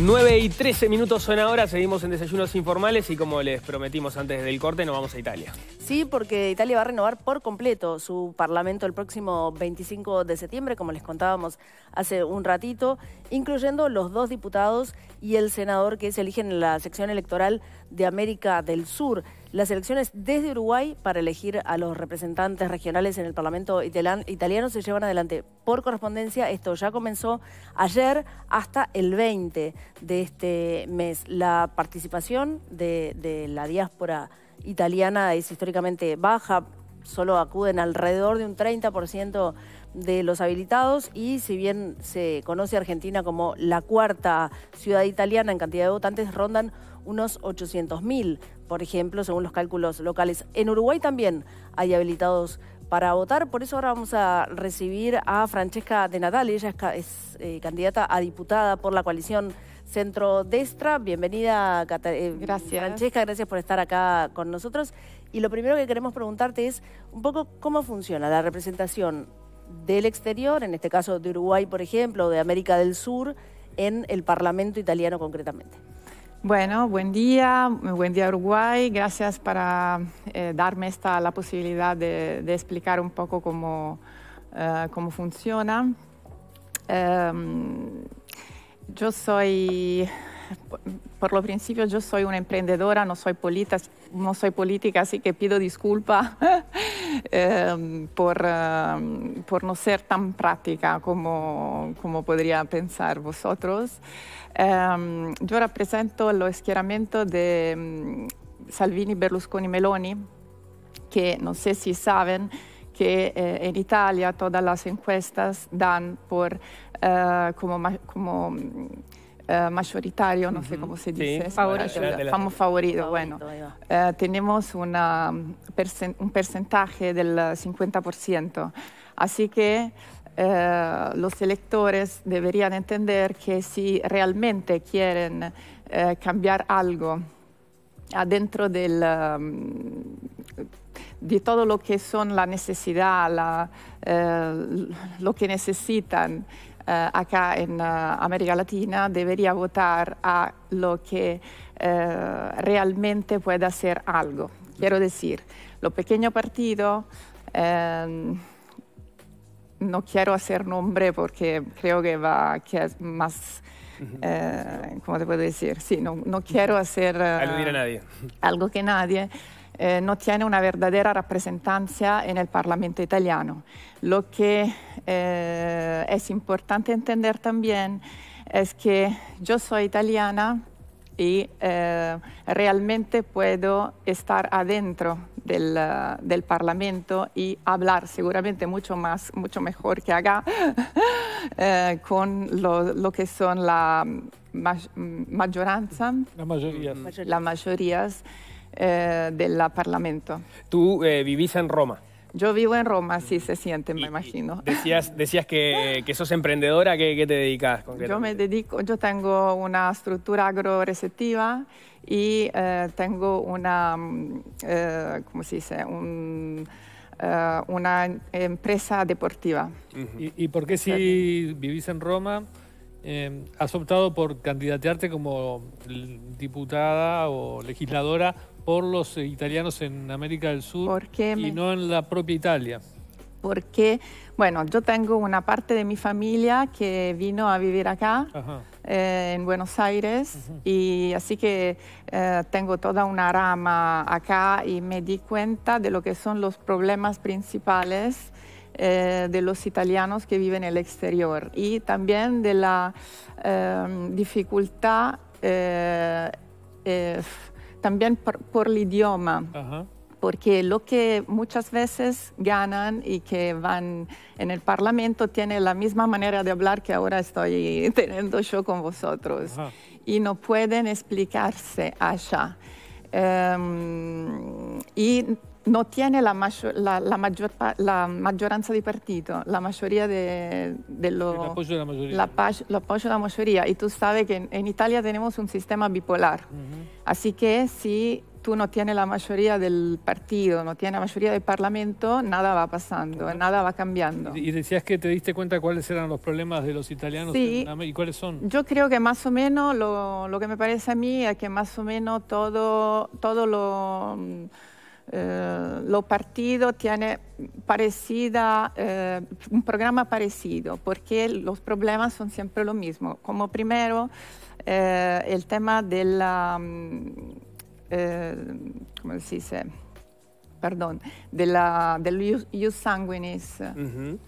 9 y 13 minutos son ahora, seguimos en desayunos informales y como les prometimos antes del corte, nos vamos a Italia. Sí, porque Italia va a renovar por completo su parlamento el próximo 25 de septiembre, como les contábamos hace un ratito, incluyendo los dos diputados y el senador que se eligen en la sección electoral de América del Sur las elecciones desde Uruguay para elegir a los representantes regionales en el Parlamento italiano se llevan adelante por correspondencia. Esto ya comenzó ayer hasta el 20 de este mes. La participación de, la diáspora italiana es históricamente baja, solo acuden alrededor de un 30% de los habilitados y si bien se conoce a Argentina como la cuarta ciudad italiana en cantidad de votantes, rondan unos 800.000 por ejemplo, según los cálculos locales. En Uruguay también hay habilitados para votar. Por eso ahora vamos a recibir a Francesca de Natal. Ella es, eh, candidata a diputada por la coalición Centro Destra. Bienvenida, eh, gracias. Francesca. Gracias por estar acá con nosotros. Y lo primero que queremos preguntarte es un poco cómo funciona la representación del exterior, en este caso de Uruguay, por ejemplo, o de América del Sur, en el Parlamento italiano concretamente. Bueno, buen día, buen día Uruguay. Gracias para eh, darme esta la posibilidad de, explicar un poco cómo, eh, cómo funciona. Em, yo soy, por lo principio, yo soy una emprendedora, no soy, política, no soy política, así que pido disculpa eh, por, ehm, por, no ser tan práctica como, como podría pensar vosotros. Eh, yo represento los esquieramientos de mm, Salvini, Berlusconi, Meloni, que no sé si saben que eh, en Italia todas las encuestas dan por eh, como... como mm, Eh, mayoritario, no sé cómo se dice, favorito. bueno, eh, tenemos una, mm, un porcentaje del 50%. Así que eh, los electores deberían entender que si realmente quieren cambiar algo adentro del... Mm, de todo lo que son la necesidad, lo que necesitan eh, acá en eh, América Latina debería votar a lo que eh, realmente pueda hacer algo. Quiero decir, los pequeños partidos em, no quiero hacer nombre porque creo que va que es más ¿Cómo te puedo decir? Sí, no, quiero hacer algo que nadie, eh, no tiene una verdadera representancia en el Parlamento italiano. Lo que eh, es importante entender también es que yo soy italiana y eh, realmente puedo estar adentro del, Parlamento y hablar seguramente mucho más, mucho mejor que acá con lo, que son la la mayoría. las mayorías eh, del Parlamento. ¿Tú eh, vivís en Roma? Yo vivo en Roma, sí se siente, me imagino. decías, decías que, sos emprendedora, ¿qué, qué te dedicas Yo me dedico, yo tengo una estructura agroreceptiva y eh, tengo una, mm, eh, ¿cómo se dice? Un, una empresa deportiva. ¿Y, ¿Y, por qué si vivís en Roma em, has optado por candidatearte como diputada o legisladora por los italianos en América del Sur y no en la propia Italia? Porque, bueno, yo tengo una parte de mi familia que vino a vivir acá, eh, en Buenos Aires, y así que eh, tengo toda una rama acá y me di cuenta de lo que son los problemas principales eh, de los italianos que viven en el exterior y también de la dificultad también por, el idioma. Porque lo que muchas veces ganan y que van en el Parlamento tiene la misma manera de hablar que ahora estoy teniendo yo con vosotros. Y no pueden explicarse allá. Em, y no tiene la, mayor, la, la, mayor, la, mayoría de... partido, la mayoría de, la, mayoría. La, apoyo de la mayoría. Y tú sabes que en, Italia tenemos un sistema bipolar. Así que si tú no tienes la mayoría del partido, no tienes la mayoría del Parlamento, nada va pasando, nada va cambiando. Y, decías que te diste cuenta cuáles eran los problemas de los italianos y cuáles son. Yo creo que más o menos lo, lo, que me parece a mí es que más o menos todo, todo lo eh, lo partido tiene parecida, eh, un programa parecido, porque los problemas son siempre lo mismo. Como primero, eh, el tema de la, mm, eh, ¿cómo se dice? Perdón, de la, del use sanguinis. Uh -huh.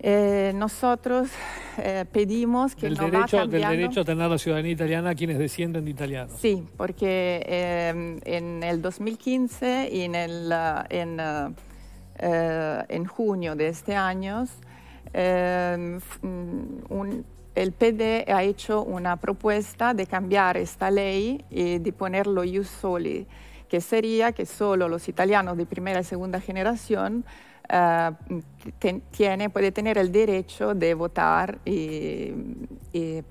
Eh, nosotros eh, pedimos que el derecho, Del derecho a tener la ciudadanía italiana a quienes descienden de italianos. Sí, porque eh, en el 2015 y en, en, junio de este año, mm, el PD ha hecho una propuesta de cambiar esta ley y de ponerlo ius soli, que sería que solo los italianos de primera y segunda generación Ah, tiene, puede tener el derecho de votar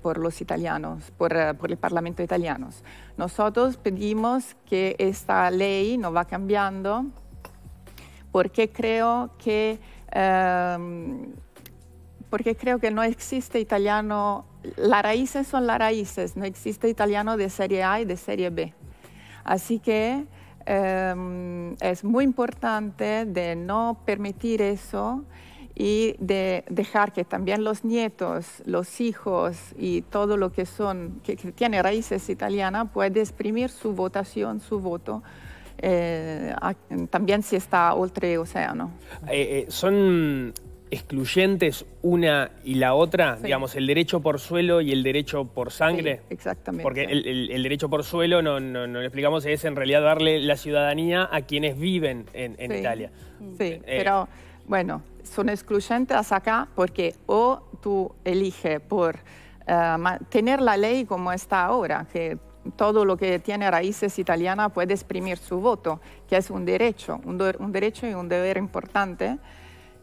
por los italianos, por, ah, por, el Parlamento italiano. Nosotros pedimos que esta ley no va cambiando porque creo que, ah, porque creo que no existe italiano, las raíces son las raíces, no existe italiano de serie A y de serie B. Así que Em, es muy importante de no permitir eso y de dejar que también los nietos, los hijos y todo lo que son, que, tiene raíces italianas, puede exprimir su votación, su voto. Eh, también si está oltre océano. Eh, eh, son excluyentes una y la otra, digamos, el derecho por suelo y el derecho por sangre. exactamente. Porque el, derecho por suelo, no, no, lo explicamos, es en realidad darle la ciudadanía a quienes viven en, Italia. Sí, eh, eh, pero bueno, son excluyentes acá porque o tú eliges por eh, tener la ley como está ahora, que todo lo que tiene raíces italianas puede exprimir su voto, que es un derecho, un, un derecho y un deber importante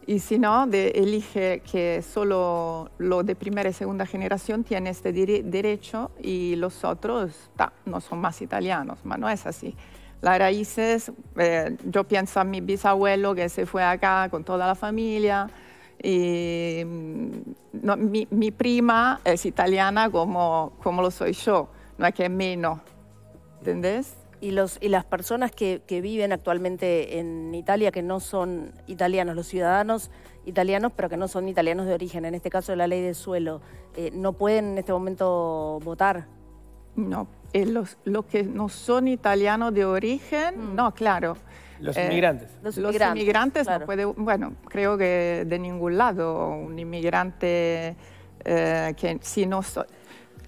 y si no, de, elige que solo lo de primera y segunda generación tiene este derecho y los otros no son más italianos, pero no es así. Las raíces, eh, yo pienso a mi bisabuelo que se fue acá con toda la familia. Y, mm, mi, prima es italiana como, como lo soy yo, no es que es menos, ¿entendés? y, los, y las personas que, viven actualmente en Italia, que no son italianos, los ciudadanos italianos, pero que no son italianos de origen, en este caso de la ley de suelo, eh, ¿no pueden en este momento votar? No, eh, los, los, que no son italianos de origen, mm. no, claro. Los eh, inmigrantes. los, inmigrantes, no puede, bueno, creo que de ningún lado un inmigrante que si no...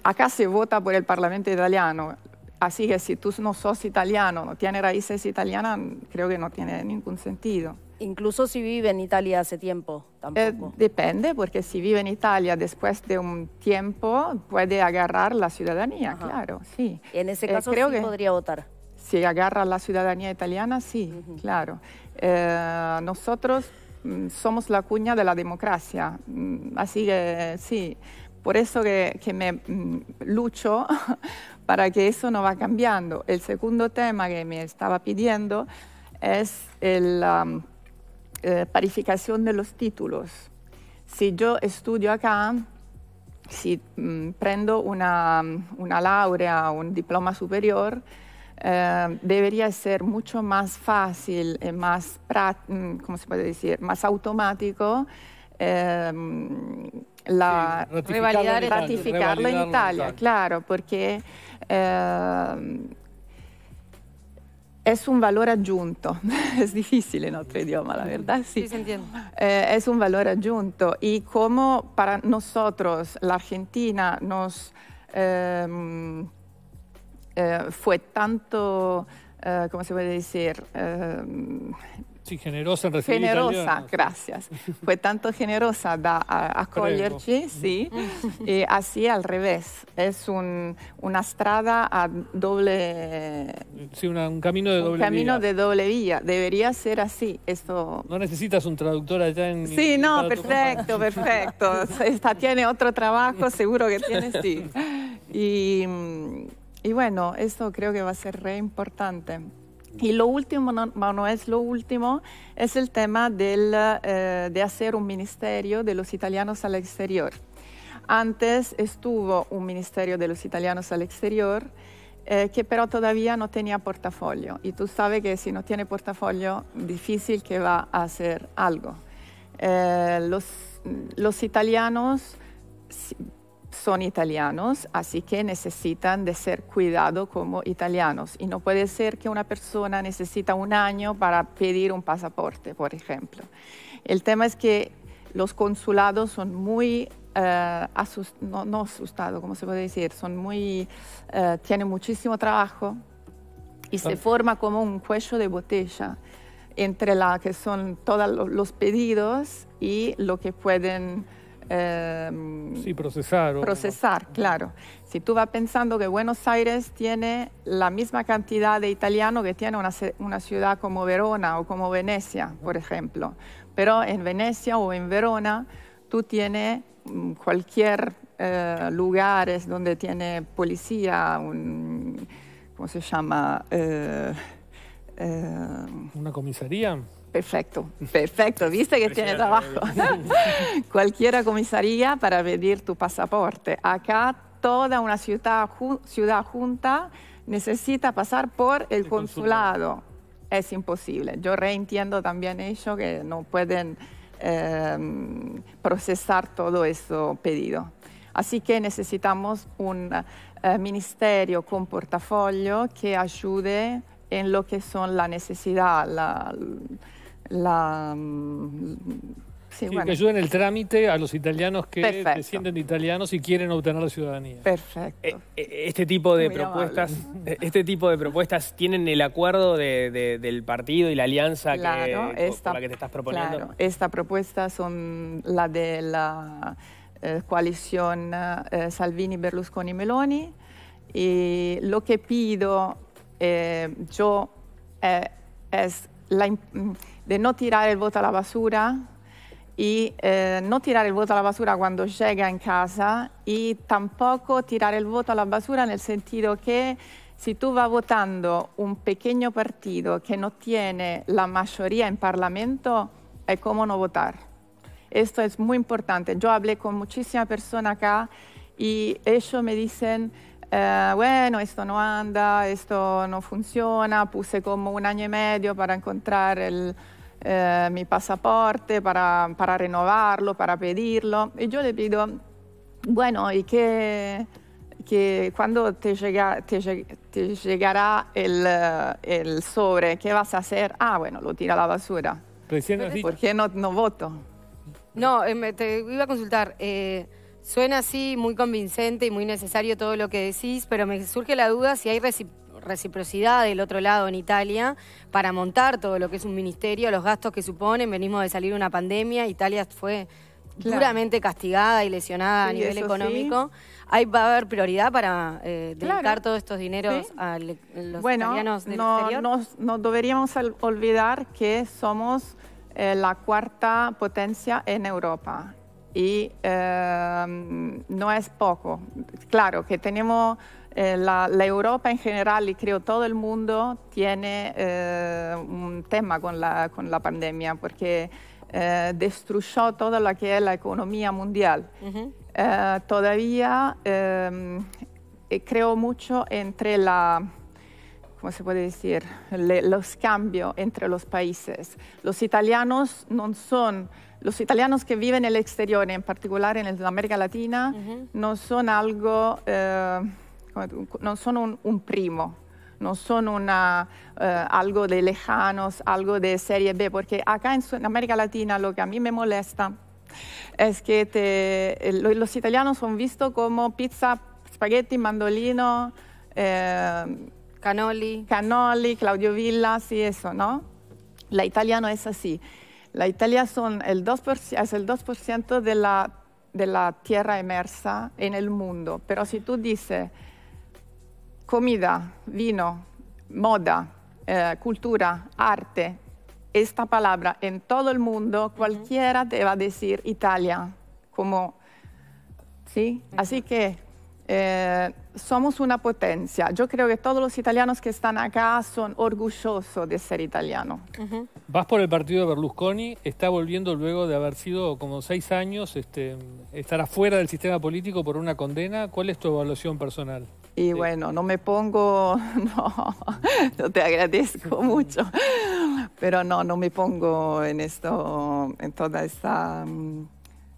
acá se vota por el Parlamento italiano, Así que si tú no sos italiano, no tienes raíces italianas, creo que no tiene ningún sentido. Incluso si vive en Italia hace tiempo, eh, tampoco. depende, porque si vive en Italia después de un tiempo, puede agarrar la ciudadanía, claro, sí. En ese eh, caso, creo sí que podría votar. Si agarra la ciudadanía italiana, sí, claro. Eh, nosotros mm, somos la cuña de la democracia, mm, así que sí. Por eso que, que me mm, lucho para que eso no va cambiando. El segundo tema que me estaba pidiendo es la um, eh, parificación de los títulos. Si yo estudio acá, si mm, prendo una, una laurea, un diploma superior, eh, debería ser mucho más fácil y eh, más, mm, se puede decir? más automático la rivalidad revalidar, en Italia, claro, porque eh, es un valor adjunto, es difícil en otro idioma, la verdad, sí. Eh, es un valor adjunto Y como para nosotros la Argentina nos em, eh, fue tanto, ¿cómo se puede decir? Em, generosa Generosa, gracias. Fue tanto generosa a accoglierci, sí. Y mm. eh, así al revés. Es una estrada a doble... Sí, un camino de doble camino vía. de doble vía. Debería ser así. Esto... No necesitas un traductor allá en... Sí, no, perfecto, perfecto. Esta tiene otro trabajo, seguro que tiene, sí. Y, y bueno, esto creo que va a ser re importante. Y lo último, no, no, es lo último, es el tema del, eh, de hacer un ministerio de los italianos al exterior. Antes estuvo un ministerio de los italianos al exterior, eh, que pero todavía no tenía portafolio. Y tú sabes que si no tiene portafolio, difícil que va a hacer algo. Eh, los, los italianos son italianos, así que necesitan de ser cuidados como italianos. Y no puede ser que una persona necesita un año para pedir un pasaporte, por ejemplo. El tema es que los consulados son muy eh, asustados, no, no asustado, como se puede decir, son muy, eh, tienen muchísimo trabajo y se forma como un cuello de botella entre la que son todos los pedidos y lo que pueden Em, sí, procesar. Procesar, claro. Si tú vas pensando que Buenos Aires tiene la misma cantidad de italiano que tiene una, una ciudad como Verona o como Venecia, por ejemplo, pero en Venecia o en Verona tú tienes mm, cualquier eh, lugares donde tiene policía, ¿cómo se llama? Eh, eh, ¿Una comisaría? Perfecto, perfecto. Viste que tiene trabajo. Cualquiera comisaría para pedir tu pasaporte. Acá toda una ciudad, junta necesita pasar por el, consulado. Es imposible. Yo reentiendo también eso, que no pueden em, procesar todo eso pedido. Así que necesitamos un eh, ministerio con portafolio que ayude en lo que son la necesidad, la, la... Mm, que ayuden el trámite a los italianos que se descienden italianos y quieren obtener la ciudadanía. Perfecto. Eh, eh, este tipo de propuestas, eh, este tipo de propuestas tienen el acuerdo del partido y la alianza que, la que te estás proponiendo. Claro, esta propuesta son la de la coalición Salvini, Berlusconi, Meloni y lo que pido yo es la de no tirare il voto alla basura y eh, no tirare il voto alla basura quando llega in casa e tampoco tirare il voto alla basura nel sentido che se tu vai votando un pequeño partido que no tiene la mayoría in Parlamento, es eh, como no votar. Esto es molto importante. Yo hablé con moltissime persone acá e ellos mi dicono eh, bueno, esto no anda, esto no funciona, puse como un año y medio para encontrar el, Eh, mi pasaporte para, renovarlo, para pedirlo. Y yo le pido, bueno, ¿y qué, que cuando te, llega, llegará eh, el, sobre, ¿qué vas a hacer? Ah, bueno, lo tira a la basura. ¿Por qué no, no voto? No, eh, te iba a consultar. suena así muy convincente y muy necesario todo lo que decís, pero me surge la duda si hay reciprocidad del otro lado en Italia para montar todo lo que es un ministerio, los gastos que suponen, venimos de salir una pandemia, Italia fue duramente castigada y lesionada a nivel económico. Hay, va a haber prioridad para eh, dedicar todos estos dineros a los italianos del no, exterior. No, no deberíamos olvidar que somos eh, la cuarta potencia en Europa y eh, no es poco. Claro que tenemos eh, la, Europa en general y creo todo el mundo tiene eh, un tema con la, pandemia porque eh, destruyó toda la que es la economía mundial. todavía creo mucho entre la... ¿Cómo se puede decir? los cambios entre los países. Los italianos no son los italianos que viven en el exterior, en particular en América Latina, no son algo no son un, primo, no son una, eh, algo de lejanos, algo de serie B, porque acá en, América Latina lo que a mí me molesta es que eh, los italianos son vistos como pizza, spaghetti, mandolino, eh, canoli. Claudio Villa, sí, eso, ¿no? La italiano es así. La Italia son el 2%, es el 2% de la, de la tierra inmersa en el mundo, pero si tú dices comida, vino, moda, eh, cultura, arte, esta palabra en todo el mundo, cualquiera te va a decir Italia, como, ¿sí? Así que eh, somos una potencia. Yo creo que todos los italianos que están acá son orgullosos de ser italiano. Vas por el partido de Berlusconi, está volviendo luego de haber sido como seis años, este, estará fuera del sistema político por una condena. ¿Cuál es tu evaluación personal? Y bueno, no me pongo, no, te agradezco mucho, pero no, no me pongo en esto, en toda esta, mm,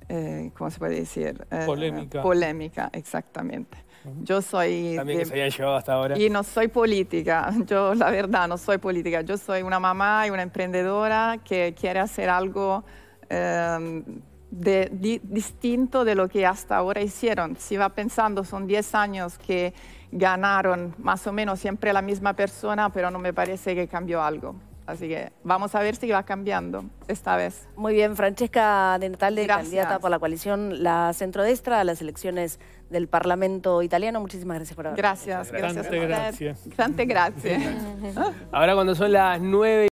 eh, ¿cómo se puede decir? Eh, polémica. Polémica, exactamente. Yo soy... También yo hasta ahora. Y no soy política, yo la verdad no soy política, yo soy una mamá y una emprendedora que quiere hacer algo... Em, distinto de lo que hasta ahora hicieron. Si va pensando, son 10 años que ganaron más o menos siempre la misma persona, pero no me parece que cambió algo. Así que vamos a ver si va cambiando esta vez. Muy bien, Francesca De Natale, candidata por la coalición La Centrodestra a las elecciones del Parlamento italiano. Muchísimas gracias por haber Gracias, gracias. Gracias. gracias. Ahora cuando son las nueve...